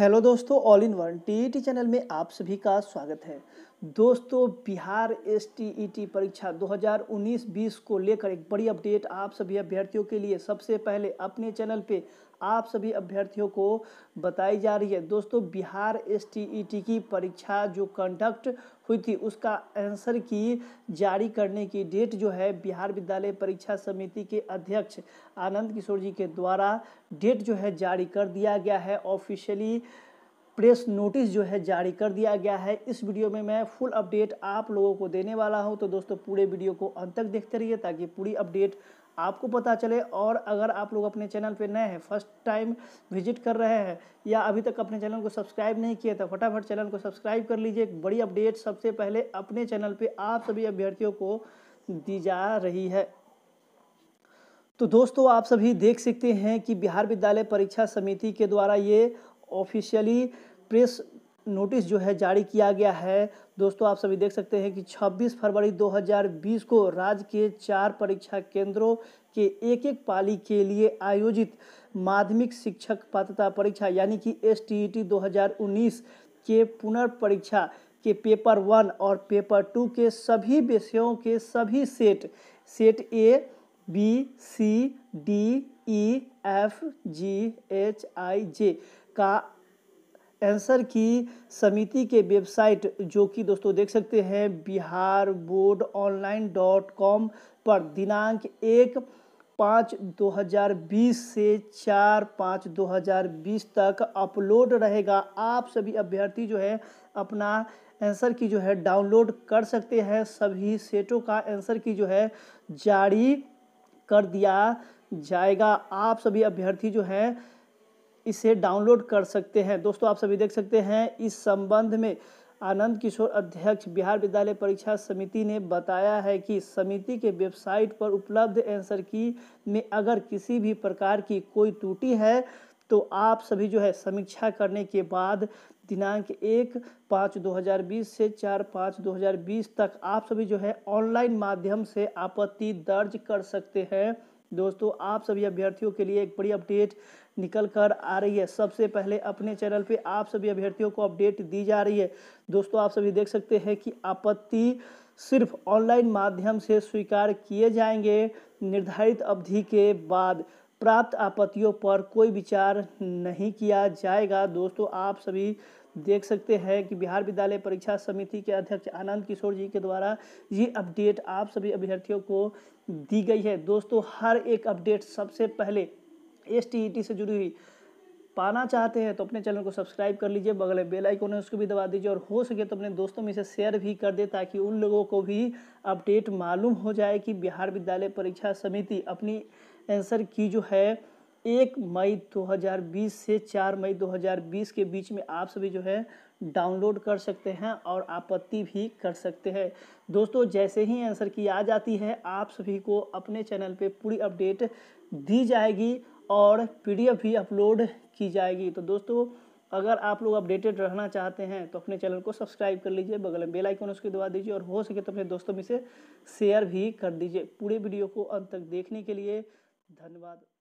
hello दोस्तों all in one T channel में आप सभी का स्वागत है दोस्तों बिहार एस टी e परीक्षा 2019-20 को लेकर एक बड़ी अपडेट आप सभी अभ्यर्थियों के लिए सबसे पहले अपने चैनल पे आप सभी अभ्यर्थियों को बताई जा रही है दोस्तों बिहार एस e की परीक्षा जो कंडक्ट हुई थी उसका आंसर की जारी करने की डेट जो है बिहार विद्यालय परीक्षा समिति के अध्यक्ष आनंद किशोर जी के द्वारा डेट जो है जारी कर दिया गया है ऑफिशियली प्रेस नोटिस जो है जारी कर दिया गया है इस वीडियो में मैं फुल अपडेट आप लोगों को देने वाला हूं तो दोस्तों पूरे वीडियो को अंत तक देखते रहिए ताकि पूरी अपडेट आपको पता चले और अगर आप लोग अपने चैनल पर नए हैं फर्स्ट टाइम विजिट कर रहे हैं या अभी तक अपने चैनल को सब्सक्राइब नहीं किया था तो फटाफट चैनल को सब्सक्राइब कर लीजिए एक बड़ी अपडेट सबसे पहले अपने चैनल पर आप सभी अभ्यर्थियों को दी जा रही है तो दोस्तों आप सभी देख सकते हैं कि बिहार विद्यालय परीक्षा समिति के द्वारा ये ऑफिशियली प्रेस नोटिस जो है जारी किया गया है दोस्तों आप सभी देख सकते हैं कि 26 फरवरी 2020 को राज्य के चार परीक्षा केंद्रों के एक एक पाली के लिए आयोजित माध्यमिक शिक्षक पात्रता परीक्षा यानी कि एस e 2019 के पुनर्परीक्षा के पेपर वन और पेपर टू के सभी विषयों के सभी set set A B C D E F G H I J का आंसर की समिति के वेबसाइट जो कि दोस्तों देख सकते हैं Bihar board online dot com पर दिनांक एक पाँच 2020 से चार पाँच 2020 तक अपलोड रहेगा आप सभी अभ्यर्थी जो है अपना आंसर की जो है डाउनलोड कर सकते हैं सभी सेटों का आंसर की जो है जारी कर दिया जाएगा आप सभी अभ्यर्थी जो हैं इसे डाउनलोड कर सकते हैं दोस्तों आप सभी देख सकते हैं इस संबंध में आनंद किशोर अध्यक्ष बिहार विद्यालय परीक्षा समिति ने बताया है कि समिति के वेबसाइट पर उपलब्ध आंसर की में अगर किसी भी प्रकार की कोई त्रुटि है तो आप सभी जो है समीक्षा करने के बाद दिनांक एक पाँच 2020 से चार पाँच 2020 तक आप सभी जो है ऑनलाइन माध्यम से आपत्ति दर्ज कर सकते हैं दोस्तों आप सभी अभ्यर्थियों के लिए एक बड़ी अपडेट निकल कर आ रही है सबसे पहले अपने चैनल पे आप सभी अभ्यर्थियों को अपडेट दी जा रही है दोस्तों आप सभी देख सकते हैं कि आपत्ति सिर्फ ऑनलाइन माध्यम से स्वीकार किए जाएंगे निर्धारित अवधि के बाद प्राप्त आपत्तियों पर कोई विचार नहीं किया जाएगा दोस्तों आप सभी देख सकते हैं कि बिहार विद्यालय परीक्षा समिति के अध्यक्ष आनंद किशोर जी के द्वारा ये अपडेट आप सभी अभ्यर्थियों को दी गई है दोस्तों हर एक अपडेट सबसे पहले एस e से जुड़ी हुई पाना चाहते हैं तो अपने चैनल को सब्सक्राइब कर लीजिए बगल बेल आइकन है उसको भी दबा दीजिए और हो सके तो अपने दोस्तों में इसे शेयर भी कर दे ताकि उन लोगों को भी अपडेट मालूम हो जाए कि बिहार विद्यालय परीक्षा समिति अपनी आंसर की जो है एक मई 2020 से चार मई 2020 के बीच में आप सभी जो है डाउनलोड कर सकते हैं और आपत्ति भी कर सकते हैं दोस्तों जैसे ही आंसर की आ जाती है आप सभी को अपने चैनल पे पूरी अपडेट दी जाएगी और पीडीएफ भी अपलोड की जाएगी तो दोस्तों अगर आप लोग अपडेटेड रहना चाहते हैं तो अपने चैनल को सब्सक्राइब कर लीजिए बगल में बेल आइकन उसके दबा दीजिए और हो सके तो अपने दोस्तों में से शेयर भी कर दीजिए पूरे वीडियो को अंत तक देखने के लिए धन्यवाद